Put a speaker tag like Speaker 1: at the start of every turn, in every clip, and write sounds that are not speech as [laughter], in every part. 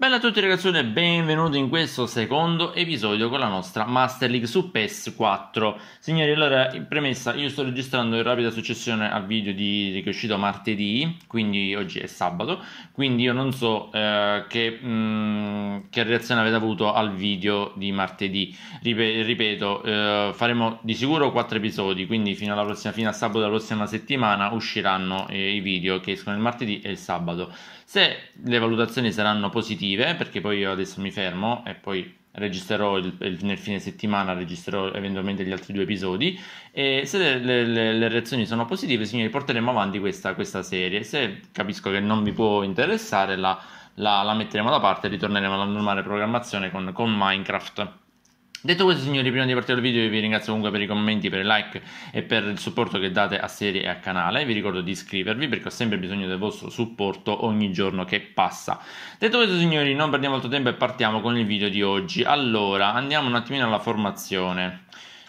Speaker 1: Bella a tutti ragazzi e benvenuti in questo secondo episodio con la nostra Master League su PES 4 Signori allora in premessa io sto registrando in rapida successione al video di, di che è uscito martedì Quindi oggi è sabato Quindi io non so eh, che, mh, mm, che, reazione avete avuto al video di martedì Ripe- Ripeto eh, faremo di sicuro 4 episodi Quindi fino, alla prossima, fino a sabato della prossima settimana usciranno eh, i video che escono il martedì e il sabato Se le valutazioni saranno positive definitive, perché poi io adesso mi fermo e poi registrerò il, il, nel fine settimana registrerò eventualmente gli altri due episodi e se le, le, le reazioni sono positive signori porteremo avanti questa, questa, serie se capisco che non vi può interessare la, la, la metteremo da parte e ritorneremo alla normale programmazione con, con Minecraft Detto questo signori, prima di partire il video vi ringrazio comunque per i commenti, per i like e per il supporto che date a serie e a canale, vi ricordo di iscrivervi perché ho sempre bisogno del vostro supporto ogni giorno che passa. Detto questo signori, non perdiamo altro tempo e partiamo con il video di oggi. Allora, andiamo un attimino alla formazione.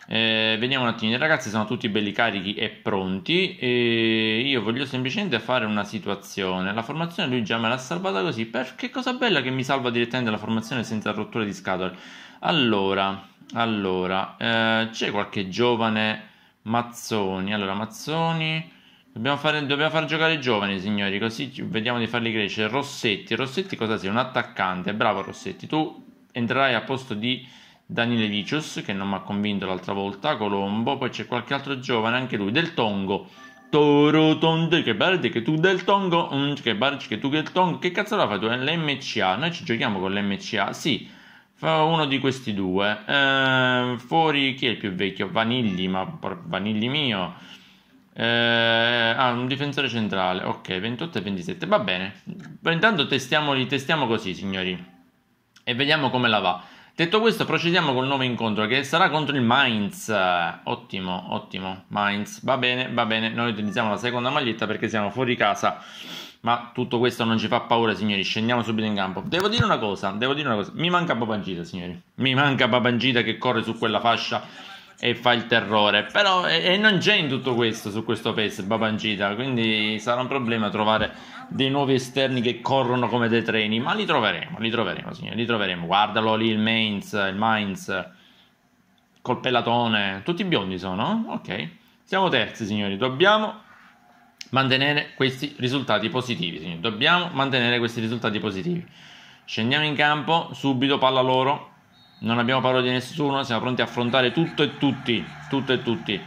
Speaker 1: Eh, vediamo un attimo, i ragazzi sono tutti belli carichi e pronti e io voglio semplicemente fare una situazione. La formazione lui già me l'ha salvata così, perché cosa bella che mi salva direttamente la formazione senza rottura di scatole. Allora, allora eh, c'è qualche giovane Mazzoni. Allora, Mazzoni. Dobbiamo, fare, dobbiamo far giocare i giovani, signori, così vediamo di farli crescere. Rossetti, Rossetti cosa sei? Un attaccante, bravo Rossetti. Tu entrerai a posto di Daniele Vicius, che non mi ha convinto l'altra volta, Colombo, poi c'è qualche altro giovane, anche lui, del Tongo. Toro tonde che bardi che tu del Tongo, mm, che bardi che tu del Tongo. Che cazzo la fai tu? L'MCA, noi ci giochiamo con l'MCA, sì eh, uno di questi due. Eh, fuori chi è il più vecchio? Vanilli, ma Vanilli mio. Eh, ah, un difensore centrale. Ok, 28 e 27. Va bene. Intanto testiamoli, testiamo così, signori. E vediamo come la va. Detto questo, procediamo col nuovo incontro che sarà contro il Mainz. Ottimo, ottimo. Mainz. Va bene, va bene. Noi utilizziamo la seconda maglietta perché siamo fuori casa. Ma tutto questo non ci fa paura, signori. Scendiamo subito in campo. Devo dire una cosa, devo dire una cosa. Mi manca Babangita, signori. Mi manca Babangita che corre su quella fascia e fa il terrore. Però e, e non c'è in tutto questo su questo PES Babangita. quindi sarà un problema trovare dei nuovi esterni che corrono come dei treni, ma li troveremo, li troveremo, signori, li troveremo. Guardalo lì il Mainz, il Mainz col pelatone, tutti biondi sono, ok. Siamo terzi, signori, dobbiamo mantenere questi risultati positivi. Signori. Dobbiamo mantenere questi risultati positivi. Scendiamo in campo, subito palla loro. Non abbiamo paura di nessuno, siamo pronti a affrontare tutto e tutti, tutto e tutti.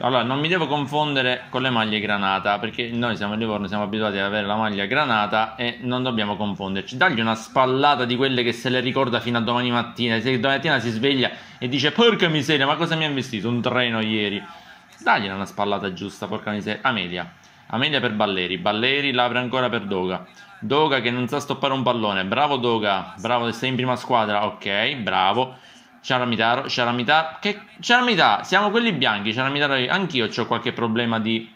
Speaker 1: Allora, non mi devo confondere con le maglie granata, perché noi siamo in Livorno, siamo abituati ad avere la maglia granata e non dobbiamo confonderci. Dagli una spallata di quelle che se le ricorda fino a domani mattina. Se domani mattina si sveglia e dice: Porca miseria, ma cosa mi ha investito? Un treno ieri. Dagliela una spallata giusta, porca miseria. Amelia. Amelia per Balleri. Balleri l'apre ancora per Doga. Doga che non sa stoppare un pallone. Bravo Doga. Bravo, sei in prima squadra. Ok, bravo. Ciaramitaro, Ciaramitaro, che Ciaramità, siamo quelli bianchi, Ciaramitaro, anch'io ho qualche problema di,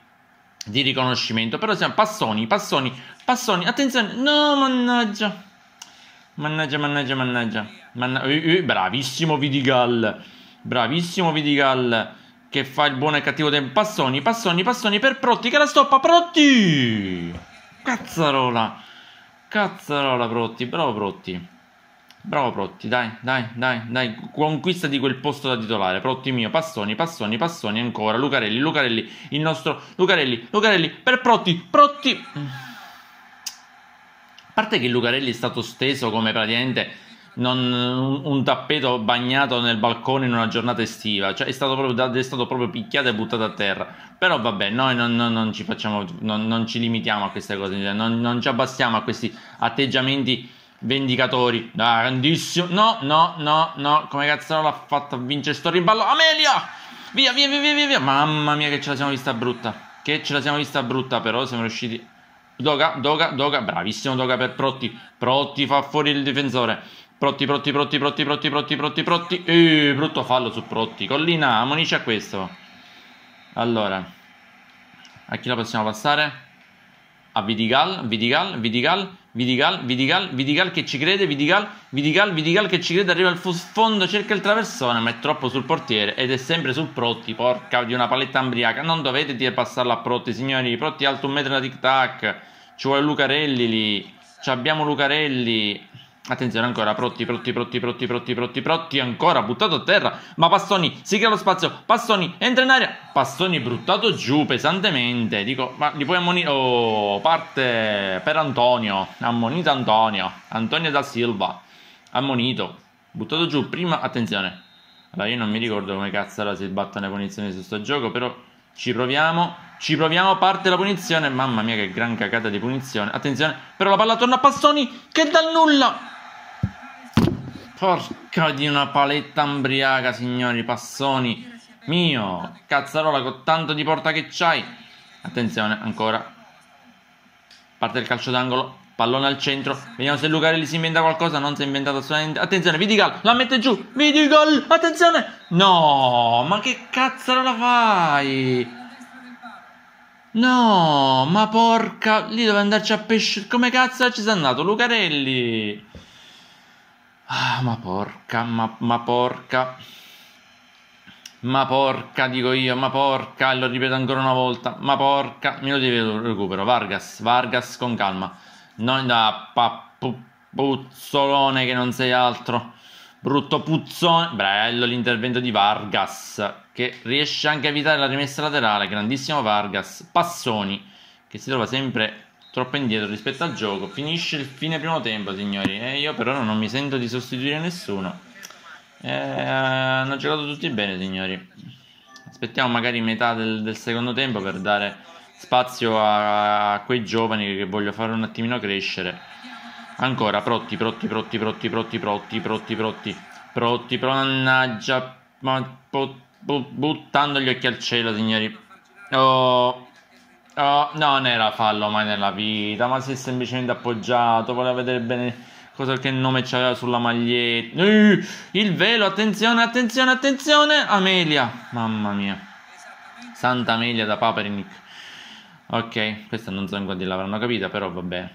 Speaker 1: di, riconoscimento, però siamo Passoni, Passoni, Passoni, attenzione, no, mannaggia, mannaggia, mannaggia, mannaggia, Manna... uh, uh, bravissimo Vidigal, bravissimo Vidigal, che fa il buono e il cattivo tempo. Passoni, Passoni, Passoni per Protti che la stoppa. Protti! Cazzarola! Cazzarola Protti, bravo Protti. Bravo Protti, dai, dai, dai, dai, conquista di quel posto da titolare. Protti mio, Passoni, Passoni, Passoni ancora. Lucarelli, Lucarelli, il nostro Lucarelli, Lucarelli per Protti, Protti. A parte che Lucarelli è stato steso come praticamente non, un, un, tappeto bagnato nel balcone in una giornata estiva, cioè è stato proprio, è stato proprio picchiato e buttato a terra. Però vabbè, noi non, non, non ci, facciamo, non, ci limitiamo a queste cose, cioè, non, ci abbassiamo a questi atteggiamenti vendicatori. Ah, grandissimo, no, no, no, no, come cazzo l'ha fatta vincere sto riballo? Amelia! Via, via, via, via, via, mamma mia che ce la siamo vista brutta. Che ce la siamo vista brutta, però siamo riusciti... Doga, Doga, Doga, bravissimo Doga per Protti. Protti fa fuori il difensore. Protti, Protti, Protti, Protti, Protti, Protti, Protti, Protti. Eh, brutto fallo su Protti. Collina, a questo. Allora, a chi la possiamo passare? A Vidigal, Vidigal, Vidigal, Vidigal, Vidigal, Vidigal che ci crede, Vidigal, Vidigal, Vidigal che ci crede, arriva al fondo, cerca il traversone, ma è troppo sul portiere ed è sempre su Protti, porca di una paletta ambriaca, non dovete dire passarla a Protti, signori, Protti alto un metro da tic tac, ci vuole Lucarelli lì, ci abbiamo Lucarelli, Attenzione ancora, pronti, pronti, pronti, pronti, pronti, Protti, Protti, ancora buttato a terra, ma Pastoni si crea lo spazio, Pastoni entra in aria, Pastoni bruttato giù pesantemente, dico, ma li puoi ammonire, oh, parte per Antonio, ammonito Antonio, Antonio da Silva, ammonito, buttato giù, prima, attenzione, allora io non mi ricordo come cazzo era si battono le punizioni su sto gioco, però ci proviamo, ci proviamo, parte la punizione, mamma mia che gran cagata di punizione, attenzione, però la palla torna a Pastoni che dal nulla... Porca di una paletta ambriaca, signori Passoni. Mio, cazzarola con tanto di porta che c'hai. Attenzione, ancora. Parte il calcio d'angolo. Pallone al centro. Vediamo se Lucarelli si inventa qualcosa. Non si è inventato assolutamente. Attenzione, Vidigal la mette giù. Vidigal, attenzione. No, ma che cazzarola fai? No, ma porca. Lì doveva andarci a pesce. Come cazzo ci sei andato, Lucarelli? Ah, ma porca, ma, ma porca. Ma porca, dico io, ma porca, lo ripeto ancora una volta, ma porca, me lo devo recupero, Vargas, Vargas con calma, non da pappu, puzzolone che non sei altro, brutto puzzone, bello l'intervento di Vargas, che riesce anche a evitare la rimessa laterale, grandissimo Vargas, Passoni, che si trova sempre troppo indietro rispetto al gioco. Finisce il fine primo tempo, signori. E eh, io per ora non mi sento di sostituire nessuno. E eh, hanno giocato tutti bene, signori. Aspettiamo magari metà del, del secondo tempo per dare spazio a, a, quei giovani che voglio fare un attimino crescere. Ancora, protti, protti, protti, protti, protti, protti, protti, protti, protti, mannaggia, ma, buttando gli occhi al cielo, signori. Oh. Oh, no, non era fallo mai nella vita, ma si è semplicemente appoggiato, voleva vedere bene cosa che nome c'aveva sulla maglietta. Uh, il velo, attenzione, attenzione, attenzione, Amelia. Mamma mia. Santa Amelia da Paperinik. Ok, questa non so in quanti l'avranno capita, però vabbè.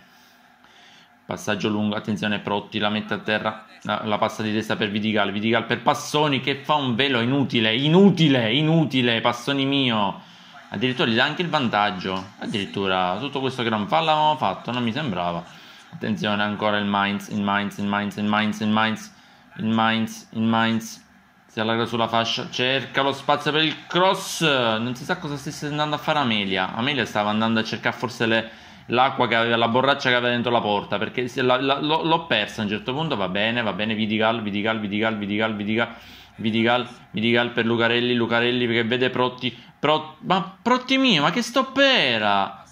Speaker 1: Passaggio lungo, attenzione Protti, la mette a terra, la, la, passa di testa per Vidigal, Vidigal per Passoni che fa un velo inutile, inutile, inutile, Passoni mio addirittura gli dà anche il vantaggio addirittura tutto questo gran fallo l'avevamo fatto non mi sembrava attenzione ancora il Mainz il Mainz il Mainz il Mainz il Mainz il Mainz il Mainz si allarga sulla fascia cerca lo spazio per il cross non si sa cosa stesse andando a fare Amelia Amelia stava andando a cercare forse le, l'acqua che aveva la borraccia che aveva dentro la porta perché la, la, l'ho, l'ho persa a un certo punto va bene va bene Vidigal Vidigal Vidigal Vidigal Vidigal Vidigal, Vidigal per Lucarelli, Lucarelli che vede Protti, Pro, ma Protti mio, ma che stop era?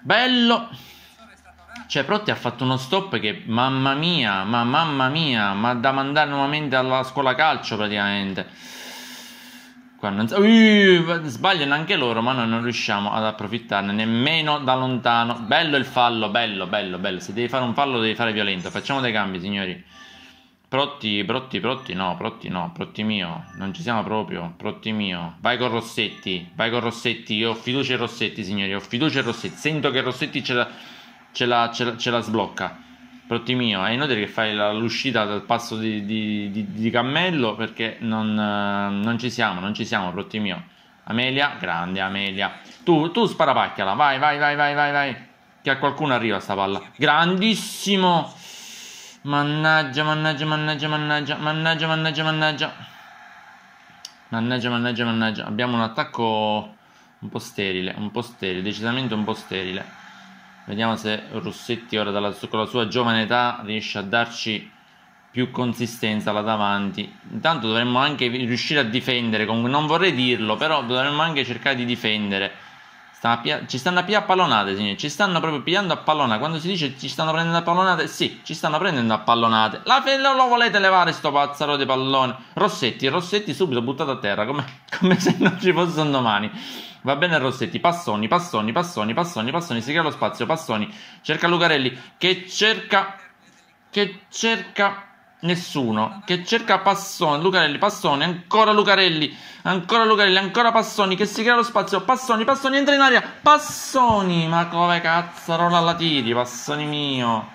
Speaker 1: Bello. Cioè, Protti ha fatto uno stop che, mamma mia, ma mamma mia, ma da mandare nuovamente alla scuola calcio praticamente. Qua uh, sbagliano anche loro, ma noi non riusciamo ad approfittarne nemmeno da lontano. Bello il fallo, bello, bello, bello. Se devi fare un fallo, devi fare violento. Facciamo dei cambi, signori. Protti, Protti, Protti, no, Protti no, Protti mio, non ci siamo proprio, Protti mio. Vai con Rossetti, vai con Rossetti, io ho fiducia in Rossetti, signori, ho fiducia in Rossetti. Sento che Rossetti ce la, ce la, ce la, ce la sblocca. Protti mio, è inutile che fai la, l'uscita dal passo di, di, di, di cammello perché non, non, ci siamo, non ci siamo, Protti mio. Amelia, grande Amelia. Tu, tu sparapacchiala, vai, vai, vai, vai, vai, vai. Che a qualcuno arriva sta palla. Grandissimo! Mannaggia, mannaggia, mannaggia, mannaggia, mannaggia, mannaggia, mannaggia. Mannaggia, mannaggia, mannaggia. Abbiamo un attacco un po' sterile, un po' sterile, decisamente un po' sterile. Vediamo se Rossetti ora dalla, con la sua giovane età riesce a darci più consistenza là davanti. Intanto dovremmo anche riuscire a difendere, non vorrei dirlo, però dovremmo anche cercare di difendere ci stanno a pigliare a pallonate, signori. Ci stanno proprio pigliando a pallonate. Quando si dice ci stanno prendendo a pallonate, sì, ci stanno prendendo a pallonate. La fella lo volete levare sto pazzaro di pallone. Rossetti, Rossetti subito buttato a terra, come, [laughs] come se non ci fossero domani. Va bene Rossetti, Passoni, Passoni, Passoni, Passoni, Passoni, si crea lo spazio, Passoni, cerca Lucarelli, che cerca, che cerca nessuno che cerca Passoni, Lucarelli, Passoni, ancora Lucarelli, ancora Lucarelli, ancora Passoni che si crea lo spazio, Passoni, Passoni entra in aria, Passoni, ma come cazzo la tiri, Passoni mio.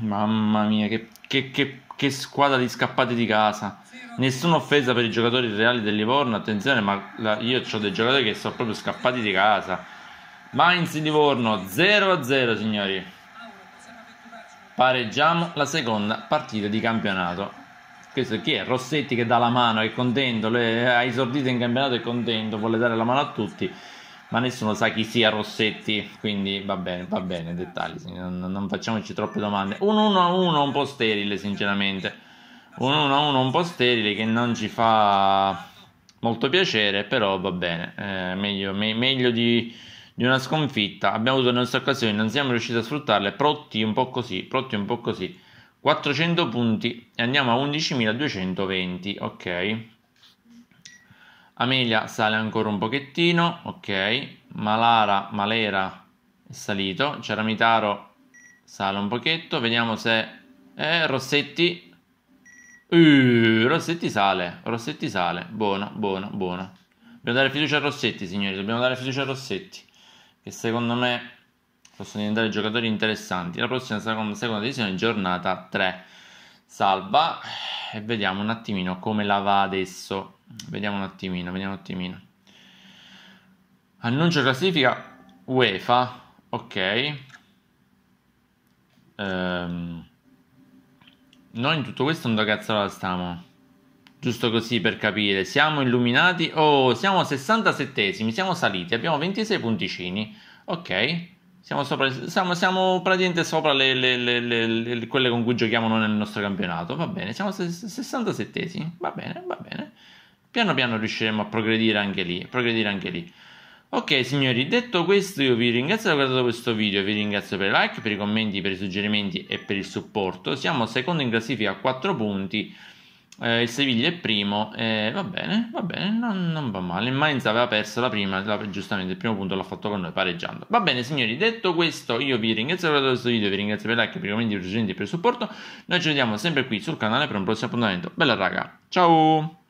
Speaker 1: Mamma mia, che, che, che, che squadra di scappati di casa. Nessuna offesa per i giocatori reali del Livorno, attenzione, ma la, io ho dei giocatori che sono proprio scappati di casa. Mainz di Livorno 0-0 signori pareggiamo la seconda partita di campionato. Questo è chi è? Rossetti che dà la mano, è contento, ha esordito in campionato, è contento, vuole dare la mano a tutti, ma nessuno sa chi sia Rossetti, quindi va bene, va bene, dettagli, non, non facciamoci troppe domande. Un 1-1 un po' sterile, sinceramente, un 1-1 un po' sterile che non ci fa molto piacere, però va bene, eh, meglio, me, meglio di di una sconfitta, abbiamo avuto le nostre occasioni, non siamo riusciti a sfruttarle, Protti un po' così, Protti un po' così, 400 punti e andiamo a 11.220, ok. Amelia sale ancora un pochettino, ok. Malara, Malera è salito, Ceramitaro sale un pochetto, vediamo se... Eh, Rossetti... Uh, Rossetti sale, Rossetti sale, buona, buona, buona. Dobbiamo dare fiducia a Rossetti, signori, dobbiamo dare fiducia a Rossetti che secondo me possono diventare giocatori interessanti. La prossima seconda, seconda divisione, giornata 3. Salva e vediamo un attimino come la va adesso. Vediamo un attimino, vediamo un attimino. Annuncio classifica UEFA, ok. Um, noi in tutto questo non da cazzo la stiamo giusto così per capire, siamo illuminati? Oh, siamo 67esimi, siamo saliti, abbiamo 26 punticini, ok? Siamo, sopra, siamo, siamo praticamente sopra le, le, le, quelle con cui giochiamo noi nel nostro campionato, va bene, siamo 67esimi, va bene, va bene. Piano piano riusciremo a progredire anche lì, progredire anche lì. Ok signori, detto questo io vi ringrazio per aver guardato questo video, vi ringrazio per i like, per i commenti, per i suggerimenti e per il supporto. Siamo secondo in classifica a 4 punti eh, il Siviglia è primo, eh, va bene, va bene, non, non, va male. Il Mainz aveva perso la prima, la, giustamente il primo punto l'ha fatto con noi pareggiando. Va bene, signori, detto questo, io vi ringrazio per questo video, vi ringrazio per il like, per i commenti, per i per il supporto. Noi ci vediamo sempre qui sul canale per un prossimo appuntamento. Bella raga, ciao!